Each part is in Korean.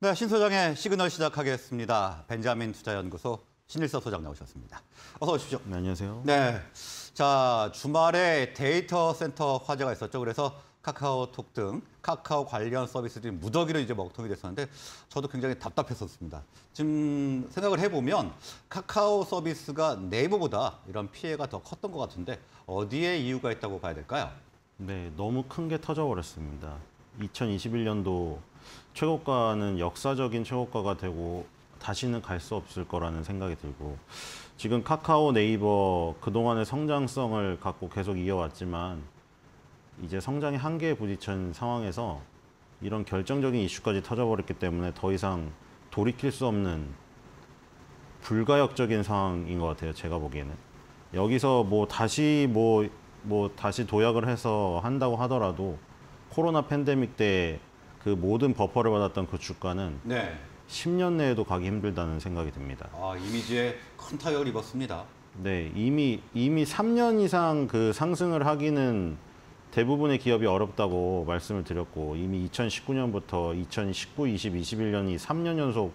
네, 신 소장의 시그널 시작하겠습니다. 벤자민 투자연구소 신일서 소장 나오셨습니다. 어서 오십시오. 네, 안녕하세요. 네, 자 주말에 데이터 센터 화제가 있었죠. 그래서 카카오톡 등 카카오 관련 서비스들이 무더기로 이제 먹통이 됐었는데 저도 굉장히 답답했었습니다. 지금 생각을 해보면 카카오 서비스가 네이버보다 이런 피해가 더 컸던 것 같은데 어디에 이유가 있다고 봐야 될까요? 네, 너무 큰 게 터져버렸습니다. 2021년도 최고가는 역사적인 최고가가 되고 다시는 갈 수 없을 거라는 생각이 들고 지금 카카오 네이버 그동안의 성장성을 갖고 계속 이어왔지만 이제 성장의 한계에 부딪힌 상황에서 이런 결정적인 이슈까지 터져버렸기 때문에 더 이상 돌이킬 수 없는 불가역적인 상황인 것 같아요. 제가 보기에는 여기서 뭐 다시 뭐뭐 뭐 다시 도약을 해서 한다고 하더라도 코로나 팬데믹 때 그 모든 버퍼를 받았던 그 주가는 네. 10년 내에도 가기 힘들다는 생각이 듭니다. 아, 이미지에 큰 타격을 입었습니다. 네, 이미 이미 3년 이상 그 상승을 하기는 대부분의 기업이 어렵다고 말씀을 드렸고 이미 2019년부터 2019, 20, 21년이 3년 연속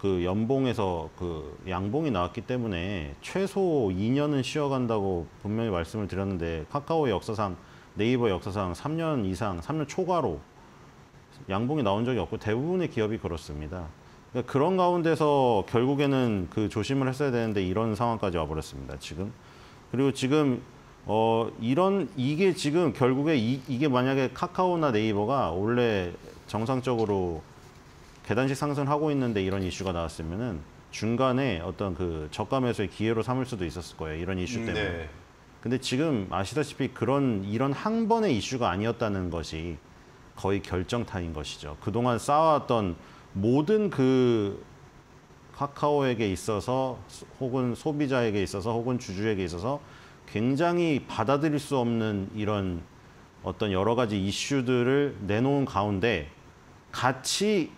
그 연봉에서 그 양봉이 나왔기 때문에 최소 2년은 쉬어간다고 분명히 말씀을 드렸는데 카카오의 역사상 네이버 역사상 3년 이상, 3년 초과로 양봉이 나온 적이 없고 대부분의 기업이 그렇습니다. 그러니까 그런 가운데서 결국에는 그 조심을 했어야 되는데 이런 상황까지 와버렸습니다. 지금 그리고 지금 어 이런 이게 지금 결국에 이, 이게 만약에 카카오나 네이버가 원래 정상적으로 계단식 상승을 하고 있는데 이런 이슈가 나왔으면은 중간에 어떤 그 저가 매수의 기회로 삼을 수도 있었을 거예요. 이런 이슈 음, 네. 때문에. 네. 근데 지금 아시다시피 그런 이런 한 번의 이슈가 아니었다는 것이 거의 결정타인 것이죠. 그동안 쌓아왔던 모든 그 카카오에게 있어서 혹은 소비자에게 있어서 혹은 주주에게 있어서 굉장히 받아들일 수 없는 이런 어떤 여러 가지 이슈들을 내놓은 가운데 같이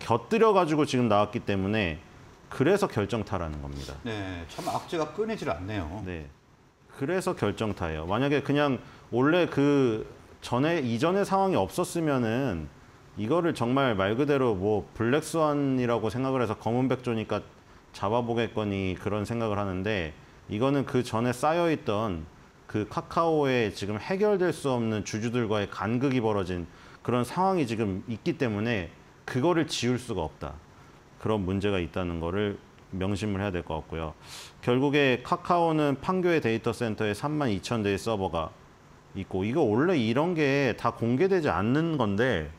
곁들여 가지고 지금 나왔기 때문에 그래서 결정타라는 겁니다. 네, 참 악재가 끊이질 않네요. 네. 그래서 결정타예요. 만약에 그냥 원래 그 전에 이전의 상황이 없었으면은 이거를 정말 말 그대로 뭐 블랙스완이라고 생각을 해서 검은백조니까 잡아보겠거니 그런 생각을 하는데 이거는 그 전에 쌓여있던 그카카오에 지금 해결될 수 없는 주주들과의 간극이 벌어진 그런 상황이 지금 있기 때문에 그거를 지울 수가 없다. 그런 문제가 있다는 거를 명심을 해야 될 것 같고요. 결국에 카카오는 판교의 데이터 센터에 3만 2천 대의 서버가 있고 이거 원래 이런 게 다 공개되지 않는 건데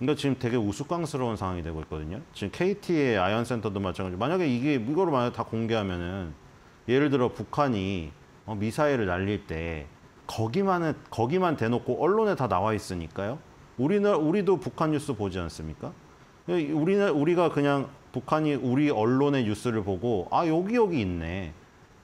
이거 지금 되게 우스꽝스러운 상황이 되고 있거든요. 지금 KT의 아이언 센터도 마찬가지. 만약에 이게 이거를 만약 다 공개하면은 예를 들어 북한이 어, 미사일을 날릴 때 거기만 은 거기만 대놓고 언론에 다 나와 있으니까요. 우리는 우리도 북한 뉴스 보지 않습니까? 우리는 우리가 그냥 북한이 우리 언론의 뉴스를 보고 아 여기 여기 있네.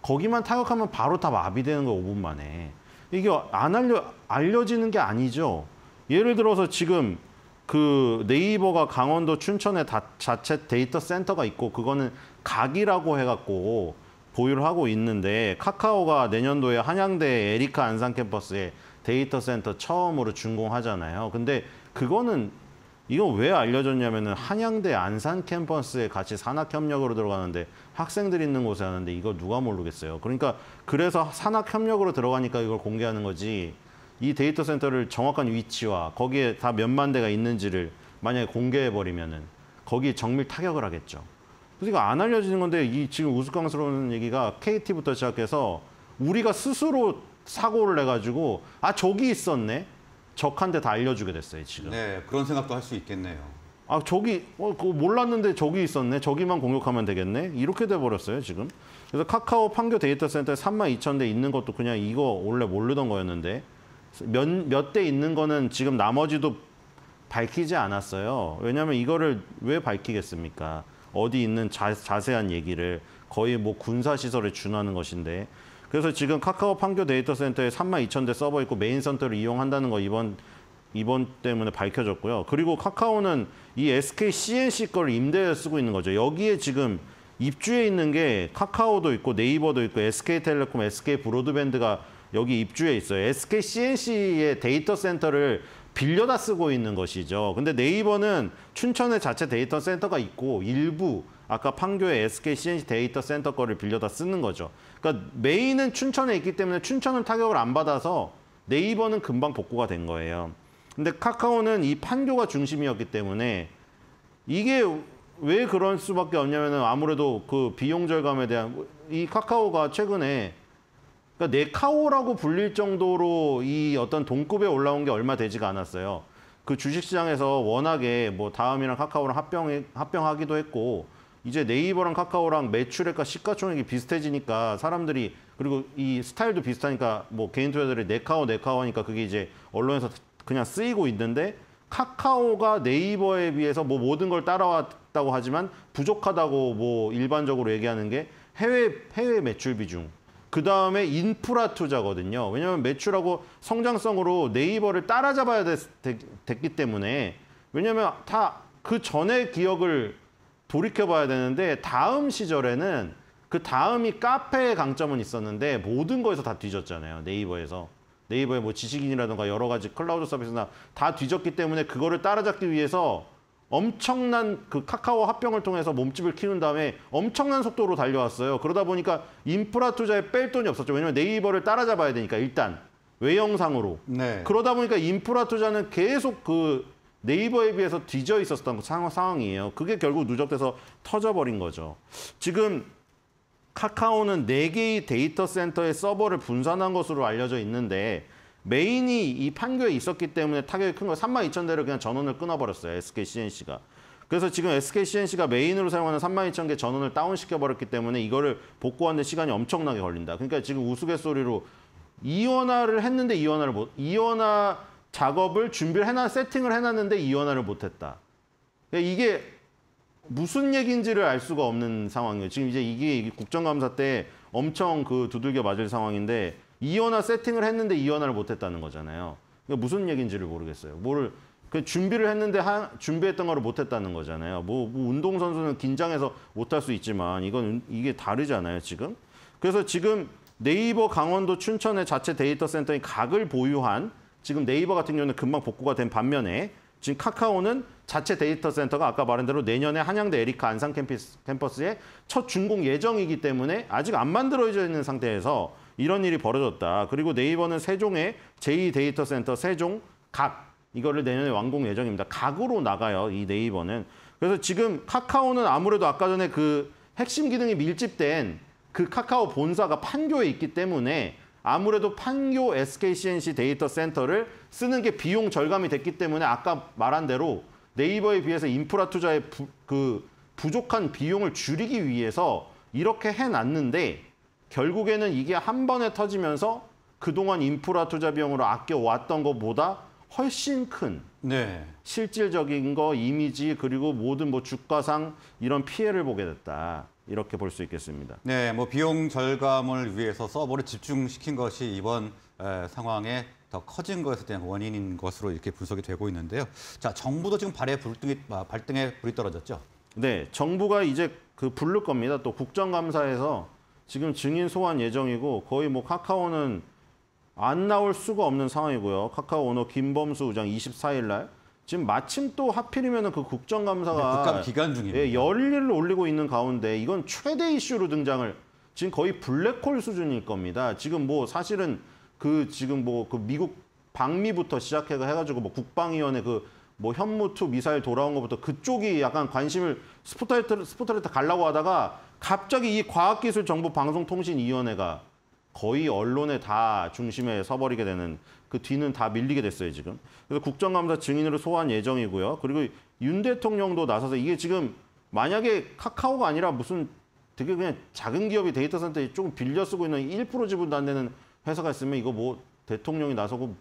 거기만 타격하면 바로 다 마비되는 거 5분 만에. 이게 안 알려 알려지는 게 아니죠. 예를 들어서 지금 그 네이버가 강원도 춘천에 다, 자체 데이터 센터가 있고 그거는 각이라고 해갖고 보유를 하고 있는데 카카오가 내년도에 한양대 에리카 안산 캠퍼스에 데이터 센터 처음으로 준공하잖아요. 근데 그거는 이거 왜알려졌냐면은 한양대 안산 캠퍼스에 같이 산학협력으로 들어가는데 학생들 이 있는 곳에 하는데 이거 누가 모르겠어요. 그러니까 그래서 산학협력으로 들어가니까 이걸 공개하는 거지 이 데이터 센터를 정확한 위치와 거기에 다 몇만 대가 있는지를 만약에 공개해버리면은 거기 에 정밀 타격을 하겠죠. 그래서 이거 안 알려지는 건데 이 지금 우스꽝스러운 얘기가 KT부터 시작해서 우리가 스스로 사고를 내가지고 아 저기 있었네 적한테 다 알려주게 됐어요 지금. 네, 그런 생각도 할 수 있겠네요. 아 저기 어, 그거 몰랐는데 저기 있었네. 저기만 공격하면 되겠네. 이렇게 돼 버렸어요 지금. 그래서 카카오 판교 데이터 센터에 3만 2천 대 있는 것도 그냥 이거 원래 모르던 거였는데 몇 몇 대 있는 거는 지금 나머지도 밝히지 않았어요. 왜냐하면 이거를 왜 밝히겠습니까? 어디 있는 자, 자세한 얘기를 거의 뭐 군사시설에 준하는 것인데 그래서 지금 카카오 판교 데이터 센터에 3만 2천 대 서버 있고 메인 센터를 이용한다는 거 이번 이번 때문에 밝혀졌고요. 그리고 카카오는 이 SK CNC 걸 임대해 쓰고 있는 거죠. 여기에 지금 입주해 있는 게 카카오도 있고 네이버도 있고 SK텔레콤, SK 브로드밴드가 여기 입주해 있어요. SK CNC의 데이터 센터를 빌려다 쓰고 있는 것이죠. 근데 네이버는 춘천에 자체 데이터 센터가 있고 일부 아까 판교의 SK CNC 데이터 센터 거를 빌려다 쓰는 거죠. 그러니까 메인은 춘천에 있기 때문에 춘천은 타격을 안 받아서 네이버는 금방 복구가 된 거예요. 근데 카카오는 이 판교가 중심이었기 때문에 이게 왜 그럴 수밖에 없냐면은 아무래도 그 비용 절감에 대한 이 카카오가 최근에 그러니까 네카오라고 불릴 정도로 이 어떤 동급에 올라온 게 얼마 되지가 않았어요. 그 주식시장에서 워낙에 뭐 다음이랑 카카오랑 합병 합병하기도 했고 이제 네이버랑 카카오랑 매출액과 시가총액이 비슷해지니까 사람들이 그리고 이 스타일도 비슷하니까 뭐 개인 투자들이 네카오 네카오 하니까 그게 이제 언론에서 그냥 쓰이고 있는데 카카오가 네이버에 비해서 뭐 모든 걸 따라왔다고 하지만 부족하다고 뭐 일반적으로 얘기하는 게 해외 해외 매출 비중 그 다음에 인프라 투자거든요. 왜냐하면 매출하고 성장성으로 네이버를 따라잡아야 됐, 됐기 때문에 왜냐하면 다 그 전에 기억을 돌이켜봐야 되는데 다음 시절에는 그 다음이 카페의 강점은 있었는데 모든 거에서 다 뒤졌잖아요. 네이버에서. 네이버의 뭐 지식인이라든가 여러 가지 클라우드 서비스나 다 뒤졌기 때문에 그거를 따라잡기 위해서 엄청난 그 카카오 합병을 통해서 몸집을 키운 다음에 엄청난 속도로 달려왔어요. 그러다 보니까 인프라 투자에 뺄 돈이 없었죠. 왜냐면 네이버를 따라잡아야 되니까 일단 외형상으로. 네. 그러다 보니까 인프라 투자는 계속 그 네이버에 비해서 뒤져 있었던 그 상황이에요. 그게 결국 누적돼서 터져버린 거죠. 지금 카카오는 4개의 데이터 센터의 서버를 분산한 것으로 알려져 있는데 메인이 이 판교에 있었기 때문에 타격이 큰 거예요. 32,000대를 그냥 전원을 끊어버렸어요. SKCNC가. 그래서 지금 SKCNC가 메인으로 사용하는 32,000개 전원을 다운시켜버렸기 때문에 이거를 복구하는데 시간이 엄청나게 걸린다. 그러니까 지금 우스갯소리로 이원화를 했는데 이원화를 못, 이원화 작업을 준비를 해놨, 세팅을 해놨는데 이원화를 못했다. 그러니까 이게 무슨 얘기인지를 알 수가 없는 상황이에요. 지금 이제 이게 국정감사 때 엄청 그 두들겨 맞을 상황인데 이원화 세팅을 했는데 이원화를 못했다는 거잖아요. 그러니까 무슨 얘기인지를 모르겠어요. 뭐를 그 준비를 했는데 하, 준비했던 거를 못했다는 거잖아요. 뭐, 뭐 운동 선수는 긴장해서 못할 수 있지만 이건 이게 다르잖아요 지금. 그래서 지금 네이버 강원도 춘천의 자체 데이터 센터인 각을 보유한 지금 네이버 같은 경우는 금방 복구가 된 반면에 지금 카카오는 자체 데이터 센터가 아까 말한 대로 내년에 한양대 에리카 안산 캠퍼스, 캠퍼스에 첫 준공 예정이기 때문에 아직 안 만들어져 있는 상태에서 이런 일이 벌어졌다. 그리고 네이버는 세종의 제2 데이터 센터 세종 각 이거를 내년에 완공 예정입니다. 각으로 나가요. 이 네이버는. 그래서 지금 카카오는 아무래도 아까 전에 그 핵심 기능이 밀집된 그 카카오 본사가 판교에 있기 때문에 아무래도 판교 SKCNC 데이터 센터를 쓰는 게 비용 절감이 됐기 때문에 아까 말한 대로 네이버에 비해서 인프라 투자의 부, 그 부족한 비용을 줄이기 위해서 이렇게 해놨는데 결국에는 이게 한 번에 터지면서 그동안 인프라 투자 비용으로 아껴왔던 것보다 훨씬 큰 네. 실질적인 거, 이미지 그리고 모든 뭐 주가상 이런 피해를 보게 됐다. 이렇게 볼 수 있겠습니다. 네, 뭐 비용 절감을 위해서 서버를 집중시킨 것이 이번 에, 상황에 더 커진 것에 대한 원인인 것으로 이렇게 분석이 되고 있는데요. 자, 정부도 지금 발에 불등이, 아, 발등에 불이 떨어졌죠? 네, 정부가 이제 그 부를 겁니다. 또 국정감사에서 지금 증인 소환 예정이고 거의 뭐 카카오는 안 나올 수가 없는 상황이고요. 카카오 오너 김범수 의장 24일 날 지금 마침 또 하필이면 그 국정감사가 네, 국감 기간 중입니다. 예, 열일을 올리고 있는 가운데 이건 최대 이슈로 등장을 지금 거의 블랙홀 수준일 겁니다. 지금 뭐 사실은 그 지금 뭐 그 미국 방미부터 시작해가 해가지고 뭐 국방위원회 그 뭐 현무투 미사일 돌아온 것부터 그쪽이 약간 관심을 스포트라이트 스포트라이트 갈라고 하다가 갑자기 이 과학기술정보방송통신위원회가 거의 언론에다 중심에 서버리게 되는 그 뒤는 다 밀리게 됐어요, 지금. 그래서 국정감사 증인으로 소환 예정이고요. 그리고 윤 대통령도 나서서 이게 지금 만약에 카카오가 아니라 무슨 되게 그냥 작은 기업이 데이터 센터에 조금 빌려 쓰고 있는 1% 지분도 안 되는 회사가 있으면 이거 뭐 대통령이 나서고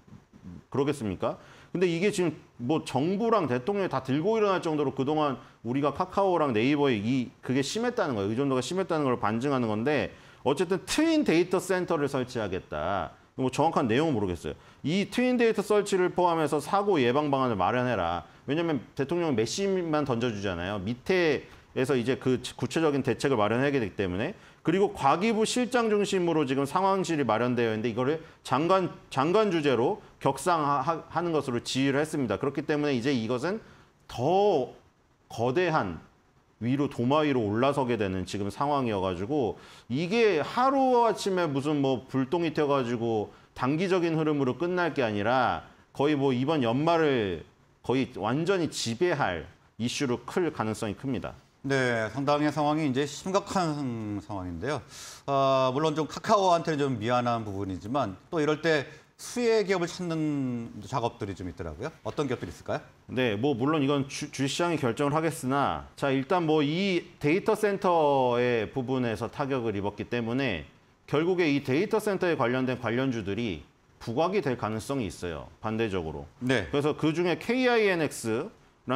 그러겠습니까? 근데 이게 지금 뭐 정부랑 대통령이 다 들고 일어날 정도로 그동안 우리가 카카오랑 네이버의 이 그게 심했다는 거예요. 의존도가 심했다는 걸 반증하는 건데 어쨌든 트윈 데이터 센터를 설치하겠다. 뭐 정확한 내용은 모르겠어요. 이 트윈 데이터 설치를 포함해서 사고 예방 방안을 마련해라. 왜냐면 대통령은 메시지만 던져주잖아요. 밑에에서 이제 그 구체적인 대책을 마련하게 되기 때문에 그리고 과기부 실장 중심으로 지금 상황실이 마련되어 있는데 이거를 장관 장관 주제로 격상하는 것으로 지휘를 했습니다. 그렇기 때문에 이제 이것은 더 거대한 위로 도마 위로 올라서게 되는 지금 상황이어가지고 이게 하루아침에 무슨 뭐 불똥이 튀어가지고 단기적인 흐름으로 끝날 게 아니라 거의 뭐 이번 연말을 거의 완전히 지배할 이슈로 클 가능성이 큽니다. 네, 상당히 상황이 이제 심각한 상황인데요. 아, 물론 좀 카카오한테는 좀 미안한 부분이지만 또 이럴 때 수혜 기업을 찾는 작업들이 좀 있더라고요. 어떤 기업들이 있을까요? 네, 뭐 물론 이건 주, 주시장이 결정을 하겠으나 자 일단 뭐 이 데이터 센터의 부분에서 타격을 입었기 때문에 결국에 이 데이터 센터에 관련된 관련주들이 부각이 될 가능성이 있어요. 반대적으로. 네. 그래서 그 중에 KINX란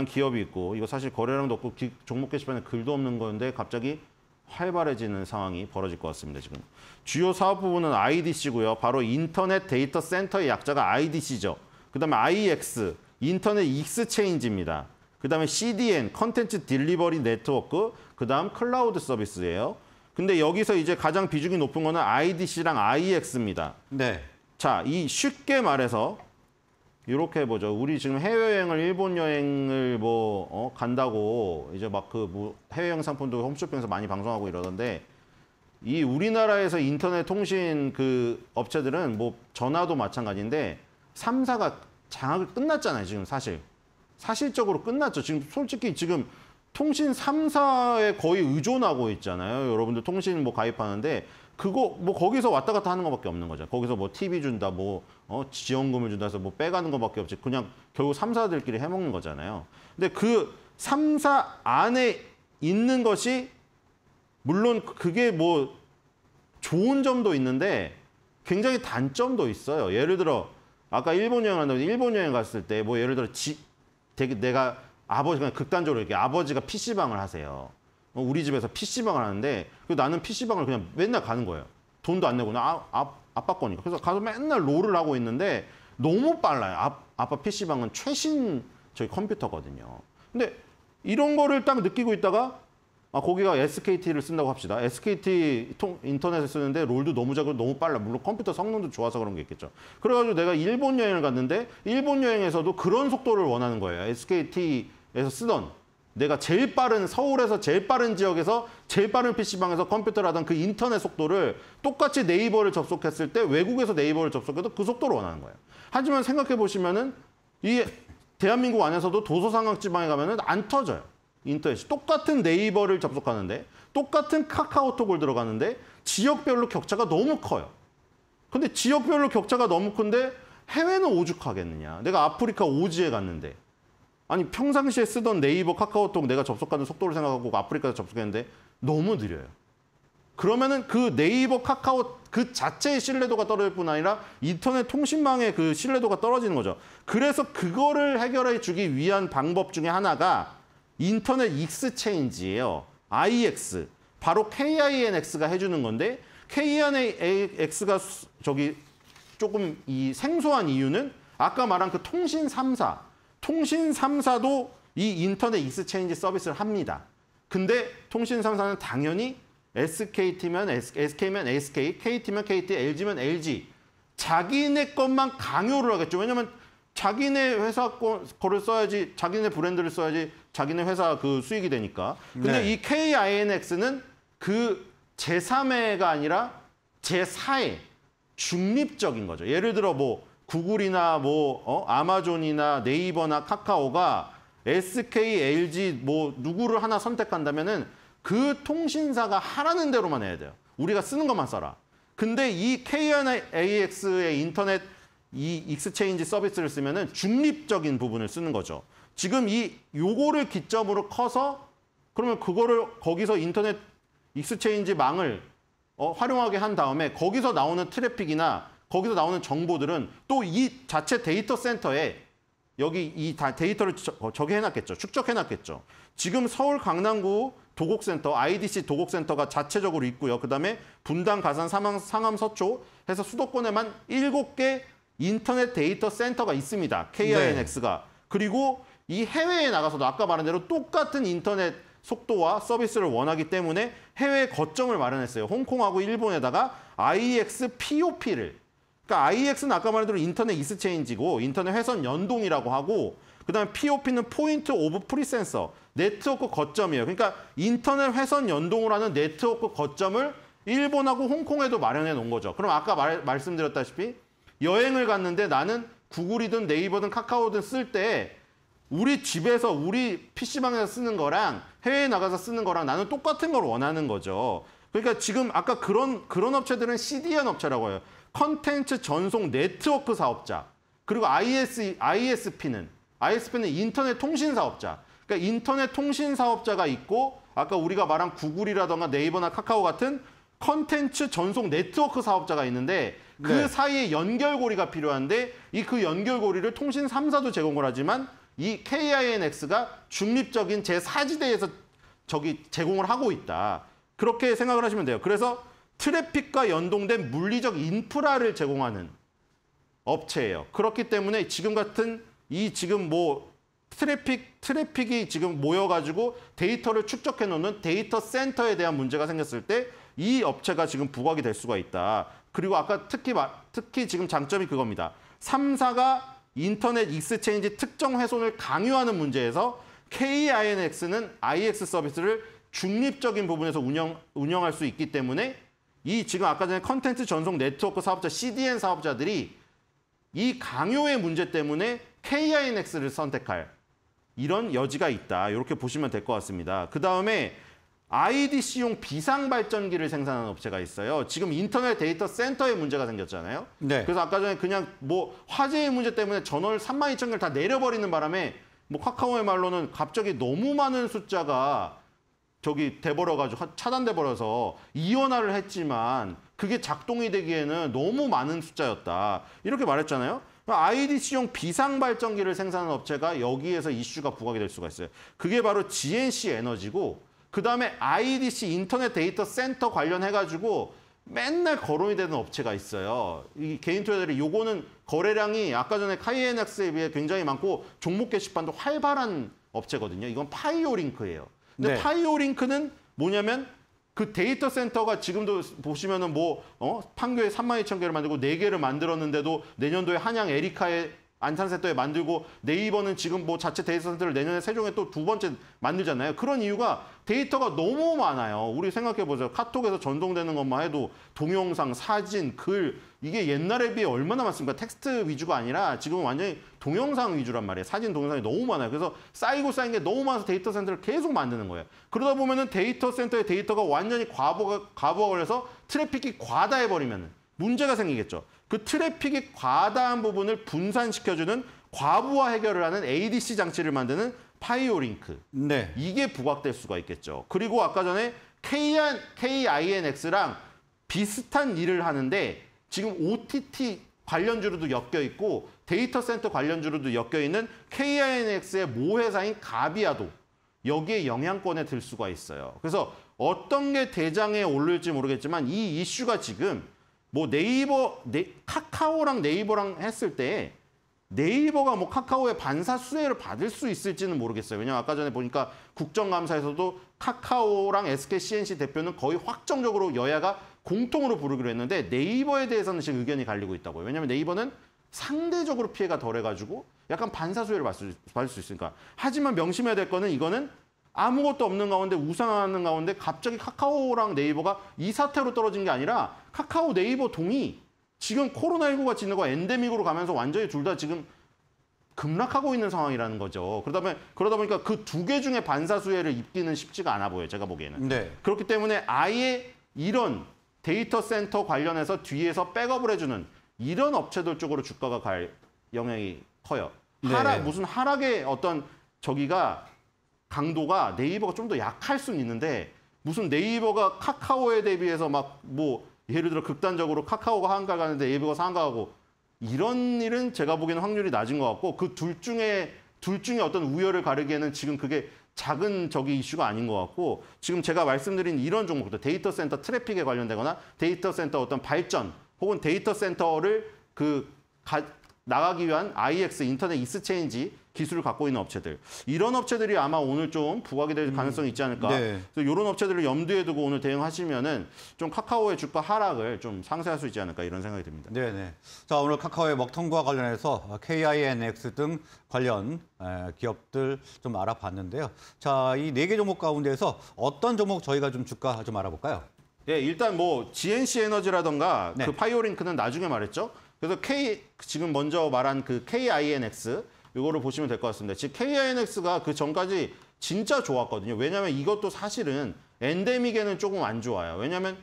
기업이 있고 이거 사실 거래량도 없고 기, 종목 게시판에 글도 없는 건데 갑자기 활발해지는 상황이 벌어질 것 같습니다. 지금 주요 사업 부분은 IDC고요. 바로 인터넷 데이터 센터의 약자가 IDC죠. 그다음에 IX 인터넷 익스체인지입니다. 그 다음에 CDN, 컨텐츠 딜리버리 네트워크, 그 다음 클라우드 서비스예요. 근데 여기서 이제 가장 비중이 높은 거는 IDC랑 IX입니다. 네. 자, 이 쉽게 말해서 이렇게 해보죠. 우리 지금 해외여행을 일본 여행을 뭐 어, 간다고 이제 막그뭐 해외여행 상품도 홈쇼핑에서 많이 방송하고 이러던데 이 우리나라에서 인터넷 통신 그 업체들은 뭐 전화도 마찬가지인데 3사가 장악을 끝났잖아요, 지금 사실. 사실적으로 끝났죠. 지금 솔직히 지금 통신 3사에 거의 의존하고 있잖아요. 여러분들 통신 뭐 가입하는데 그거 뭐 거기서 왔다 갔다 하는 것밖에 없는 거죠. 거기서 뭐 TV 준다, 뭐 어, 지원금을 준다 해서 뭐 빼가는 것밖에 없지. 그냥 결국 3사들끼리 해먹는 거잖아요. 근데 그 3사 안에 있는 것이 물론 그게 뭐 좋은 점도 있는데 굉장히 단점도 있어요. 예를 들어 아까 일본 여행 한다고 일본 여행 갔을 때 뭐 예를 들어 지, 되게 내가 아버지가 극단적으로 이렇게 아버지가 PC방을 하세요. 어, 우리 집에서 PC방을 하는데 그 나는 PC방을 그냥 맨날 가는 거예요. 돈도 안 내고 나 아, 아, 아빠 거니까. 그래서 가서 맨날 롤을 하고 있는데 너무 빨라요. 아, 아빠 PC방은 최신 저희 컴퓨터거든요. 근데 이런 거를 딱 느끼고 있다가 아, 거기가 SKT를 쓴다고 합시다. SKT 통, 인터넷을 쓰는데 롤도 너무 작고 너무 빨라. 물론 컴퓨터 성능도 좋아서 그런 게 있겠죠. 그래가지고 내가 일본 여행을 갔는데 일본 여행에서도 그런 속도를 원하는 거예요. SKT에서 쓰던 내가 제일 빠른 서울에서 제일 빠른 지역에서 제일 빠른 PC방에서 컴퓨터를 하던 그 인터넷 속도를 똑같이 네이버를 접속했을 때 외국에서 네이버를 접속해도 그 속도를 원하는 거예요. 하지만 생각해 보시면은 이 대한민국 안에서도 도서상각 지방에 가면은 안 터져요. 인터넷이 똑같은 네이버를 접속하는데 똑같은 카카오톡을 들어가는데 지역별로 격차가 너무 커요. 근데 지역별로 격차가 너무 큰데 해외는 오죽하겠느냐. 내가 아프리카 오지에 갔는데 아니 평상시에 쓰던 네이버 카카오톡 내가 접속하는 속도를 생각하고 아프리카 에서 접속했는데 너무 느려요. 그러면은 그 네이버 카카오 그 자체의 신뢰도가 떨어질 뿐 아니라 인터넷 통신망의 그 신뢰도가 떨어지는 거죠. 그래서 그거를 해결해 주기 위한 방법 중에 하나가 인터넷 익스체인지예요. IX. 바로 KINX가 해주는 건데 KINX가 저기 조금 이 생소한 이유는 아까 말한 그 통신 3사, 통신 3사도 이 인터넷 익스체인지 서비스를 합니다. 근데 통신 3사는 당연히 SKT면 SK면 SK, KT면 KT, LG면 LG 자기네 것만 강요를 하겠죠. 왜냐면 자기네 회사 거를 써야지, 자기네 브랜드를 써야지 자기네 회사 그 수익이 되니까. 근데 네. 이 KINX는 그 제3회가 아니라 제4회 중립적인 거죠. 예를 들어 뭐 구글이나 뭐 어? 아마존이나 네이버나 카카오가 SK, LG 뭐 누구를 하나 선택한다면은 그 통신사가 하라는 대로만 해야 돼요. 우리가 쓰는 것만 써라. 근데 이 KNAX의 인터넷 이 익스체인지 서비스를 쓰면은 중립적인 부분을 쓰는 거죠. 지금 이 요거를 기점으로 커서 그러면 그거를 거기서 인터넷 익스체인지 망을 어, 활용하게 한 다음에 거기서 나오는 트래픽이나 거기서 나오는 정보들은 또 이 자체 데이터 센터에 여기 이 데이터를 어, 저기 해놨겠죠. 축적해놨겠죠. 지금 서울 강남구 도곡센터, IDC 도곡센터가 자체적으로 있고요. 그다음에 분당, 가산, 사망, 상암, 서초 해서 수도권에만 일곱 개 인터넷 데이터 센터가 있습니다. KINX가. 네. 그리고 이 해외에 나가서도 아까 말한 대로 똑같은 인터넷 속도와 서비스를 원하기 때문에 해외 거점을 마련했어요. 홍콩하고 일본에다가 IX POP를 그러니까 IX는 아까 말한 대로 인터넷 이스체인지고 인터넷 회선 연동이라고 하고 그다음에 POP는 포인트 오브 프리센서 네트워크 거점이에요. 그러니까 인터넷 회선 연동을 하는 네트워크 거점을 일본하고 홍콩에도 마련해 놓은 거죠. 그럼 아까 말, 말씀드렸다시피 여행을 갔는데 나는 구글이든 네이버든 카카오든 쓸때 우리 집에서 우리 PC방에서 쓰는 거랑 해외에 나가서 쓰는 거랑 나는 똑같은 걸 원하는 거죠. 그러니까 지금 아까 그런 그런 업체들은 CDN 업체라고 해요. 컨텐츠 전송 네트워크 사업자. 그리고 IS, ISP는 ISP는 인터넷 통신 사업자. 그러니까 인터넷 통신 사업자가 있고 아까 우리가 말한 구글이라던가 네이버나 카카오 같은 컨텐츠 전송 네트워크 사업자가 있는데 그 네. 사이에 연결고리가 필요한데 이 그 연결고리를 통신 3사도 제공을 하지만 이 KINX가 중립적인 제4지대에서 저기 제공을 하고 있다. 그렇게 생각을 하시면 돼요. 그래서 트래픽과 연동된 물리적 인프라를 제공하는 업체예요. 그렇기 때문에 지금 같은 이 지금 뭐 트래픽 트래픽이 지금 모여 가지고 데이터를 축적해 놓는 데이터 센터에 대한 문제가 생겼을 때 이 업체가 지금 부각이 될 수가 있다. 그리고 아까 특히 특히 지금 장점이 그겁니다. 3사가 인터넷 익스체인지 특정 훼손을 강요하는 문제에서 KINX는 IX 서비스를 중립적인 부분에서 운영, 운영할 수 있기 때문에 이 지금 아까 전에 컨텐츠 전송 네트워크 사업자 CDN 사업자들이 이 강요의 문제 때문에 KINX를 선택할 이런 여지가 있다. 이렇게 보시면 될 것 같습니다. 그 다음에 IDC용 비상발전기를 생산하는 업체가 있어요. 지금 인터넷 데이터 센터에 문제가 생겼잖아요. 네. 그래서 아까 전에 그냥 뭐 화재의 문제 때문에 전월 3만 2천 개를 다 내려버리는 바람에 뭐 카카오의 말로는 갑자기 너무 많은 숫자가 저기 돼버려가지고 차단돼버려서 이원화를 했지만 그게 작동이 되기에는 너무 많은 숫자였다. 이렇게 말했잖아요. IDC용 비상발전기를 생산하는 업체가 여기에서 이슈가 부각이 될 수가 있어요. 그게 바로 GNC 에너지고 그다음에 IDC 인터넷 데이터 센터 관련해가지고 맨날 거론이 되는 업체가 있어요. 이 개인 투자자들이 요거는 거래량이 아까 전에 카이엔엑스에 비해 굉장히 많고 종목 게시판도 활발한 업체거든요. 이건 파이오링크예요. 근데 네. 파이오링크는 뭐냐면 그 데이터 센터가 지금도 보시면은 뭐 어? 판교에 3만 2천 개를 만들고 4개를 만들었는데도 내년도에 한양 에리카에 안산센터에 만들고 네이버는 지금 뭐 자체 데이터 센터를 내년에 세종에 또 두 번째 만들잖아요. 그런 이유가 데이터가 너무 많아요. 우리 생각해보죠. 카톡에서 전송되는 것만 해도 동영상, 사진, 글 이게 옛날에 비해 얼마나 많습니까? 텍스트 위주가 아니라 지금 완전히 동영상 위주란 말이에요. 사진, 동영상이 너무 많아요. 그래서 쌓이고 쌓인 게 너무 많아서 데이터 센터를 계속 만드는 거예요. 그러다 보면은 데이터 센터의 데이터가 완전히 과부가, 과부가 걸려서 트래픽이 과다해버리면 문제가 생기겠죠. 그 트래픽이 과다한 부분을 분산시켜주는 과부하 해결을 하는 ADC 장치를 만드는 파이오링크. 네. 이게 부각될 수가 있겠죠. 그리고 아까 전에 KINX랑 비슷한 일을 하는데 지금 OTT 관련주로도 엮여 있고 데이터 센터 관련주로도 엮여 있는 KINX의 모회사인 가비아도 여기에 영향권에 들 수가 있어요. 그래서 어떤 게 대장에 오를지 모르겠지만 이 이슈가 지금 뭐 네이버, 네, 카카오랑 네이버랑 했을 때 네이버가 뭐 카카오의 반사 수혜를 받을 수 있을지는 모르겠어요. 왜냐면 아까 전에 보니까 국정감사에서도 카카오랑 SKCNC 대표는 거의 확정적으로 여야가 공통으로 부르기로 했는데 네이버에 대해서는 지금 의견이 갈리고 있다고요. 왜냐면 네이버는 상대적으로 피해가 덜해가지고 약간 반사 수혜를 받을 수 있으니까. 하지만 명심해야 될 거는 이거는 아무것도 없는 가운데 우상하는 가운데 갑자기 카카오랑 네이버가 이 사태로 떨어진 게 아니라 카카오 네이버 동이 지금 코로나19가 지나고 엔데믹으로 가면서 완전히 둘 다 지금 급락하고 있는 상황이라는 거죠. 그러다, 그러다 보니까 그 두 개 중에 반사수혜를 입기는 쉽지가 않아 보여요. 제가 보기에는. 네. 그렇기 때문에 아예 이런 데이터 센터 관련해서 뒤에서 백업을 해주는 이런 업체들 쪽으로 주가가 갈 영향이 커요. 하락, 네. 무슨 하락의 어떤 저기가 강도가 네이버가 좀 더 약할 수는 있는데 무슨 네이버가 카카오에 대비해서 막 뭐 예를 들어 극단적으로 카카오가 한가 가는데 네이버가 상가하고 이런 일은 제가 보기에는 확률이 낮은 것 같고 그 둘 중에 둘 중에 어떤 우열을 가르기에는 지금 그게 작은 저기 이슈가 아닌 것 같고 지금 제가 말씀드린 이런 종목들 데이터 센터 트래픽에 관련되거나 데이터 센터 어떤 발전 혹은 데이터 센터를 그 가, 나가기 위한 IX 인터넷 이스체인지 기술을 갖고 있는 업체들 이런 업체들이 아마 오늘 좀 부각이 될 음, 가능성이 있지 않을까. 네. 그래서 이런 업체들을 염두에 두고 오늘 대응하시면은 좀 카카오의 주가 하락을 좀 상쇄할 수 있지 않을까 이런 생각이 듭니다. 네, 네. 자 오늘 카카오의 먹통과 관련해서 KINX 등 관련 기업들 좀 알아봤는데요. 자 이 네 개 종목 가운데서 어떤 종목 저희가 좀 주가 좀 알아볼까요? 네, 일단 뭐 GNC 에너지라던가 그 네. 그 파이오링크는 나중에 말했죠. 그래서 K 지금 먼저 말한 그 KINX 이거를 보시면 될 것 같습니다. 즉 KINX가 그 전까지 진짜 좋았거든요. 왜냐하면 이것도 사실은 엔데믹에는 조금 안 좋아요. 왜냐하면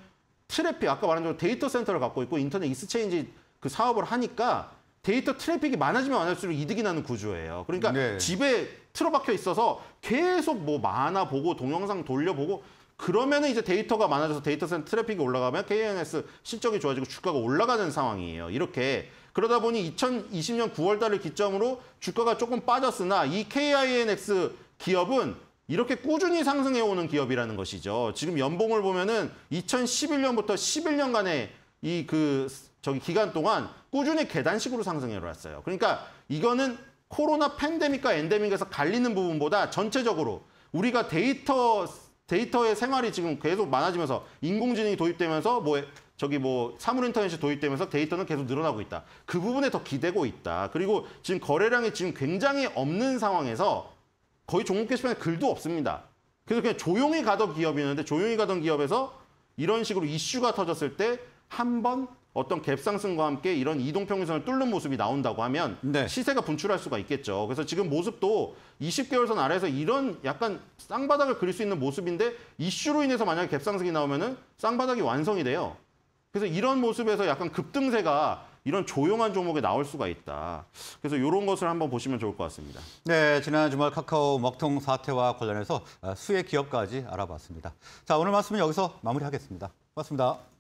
트래픽, 아까 말한 대로 데이터 센터를 갖고 있고 인터넷 익스체인지 그 사업을 하니까 데이터 트래픽이 많아지면 많을수록 이득이 나는 구조예요. 그러니까 네. 집에 틀어박혀 있어서 계속 뭐 만화 보고 동영상 돌려보고 그러면 은 이제 데이터가 많아져서 데이터 센터 트래픽이 올라가면 KNS 실적이 좋아지고 주가가 올라가는 상황이에요. 이렇게 그러다 보니 2020년 9월 달을 기점으로 주가가 조금 빠졌으나 이 KINX 기업은 이렇게 꾸준히 상승해오는 기업이라는 것이죠. 지금 연봉을 보면은 2011년부터 11년간의 이 그 저기 기간 동안 꾸준히 계단식으로 상승해왔어요. 그러니까 이거는 코로나 팬데믹과 엔데믹에서 갈리는 부분보다 전체적으로 우리가 데이터 데이터의 생활이 지금 계속 많아지면서 인공지능이 도입되면서 뭐 저기 뭐 사물 인터넷이 도입되면서 데이터는 계속 늘어나고 있다. 그 부분에 더 기대고 있다. 그리고 지금 거래량이 지금 굉장히 없는 상황에서 거의 종목 게시판에 글도 없습니다. 그래서 그냥 조용히 가던 기업이었는데 조용히 가던 기업에서 이런 식으로 이슈가 터졌을 때 한 번 어떤 갭 상승과 함께 이런 이동평균선을 뚫는 모습이 나온다고 하면 네. 시세가 분출할 수가 있겠죠. 그래서 지금 모습도 20개월선 아래에서 이런 약간 쌍바닥을 그릴 수 있는 모습인데 이슈로 인해서 만약에 갭 상승이 나오면은 쌍바닥이 완성이 돼요. 그래서 이런 모습에서 약간 급등세가 이런 조용한 종목에 나올 수가 있다. 그래서 이런 것을 한번 보시면 좋을 것 같습니다. 네, 지난 주말 카카오 먹통 사태와 관련해서 아, 수혜 기업까지 알아봤습니다. 자, 오늘 말씀은 여기서 마무리하겠습니다. 고맙습니다.